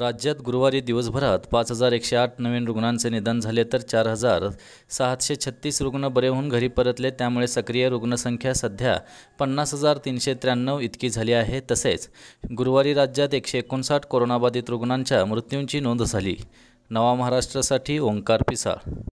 राज्यात गुरुवारी दिवसभरात पाच हजार एकशे आठ नवीन रुग्णांचे निधन झाले तर चार हजार सहाशे छत्तीस रुग्ण बरे होऊन घरी परतले त्यामुळे सक्रिय रुग्णसंख्या सध्या पन्नास हजार तीनशे त्र्याण्णव इतकी झाली आहे तसेच गुरुवारी राज्यात एकशे एकोणसाठ कोरोनाबाधित रुग्णांच्या मृत्यूंची नोंद झाली नवा महाराष्ट्रासाठी ओंकार पिसाळ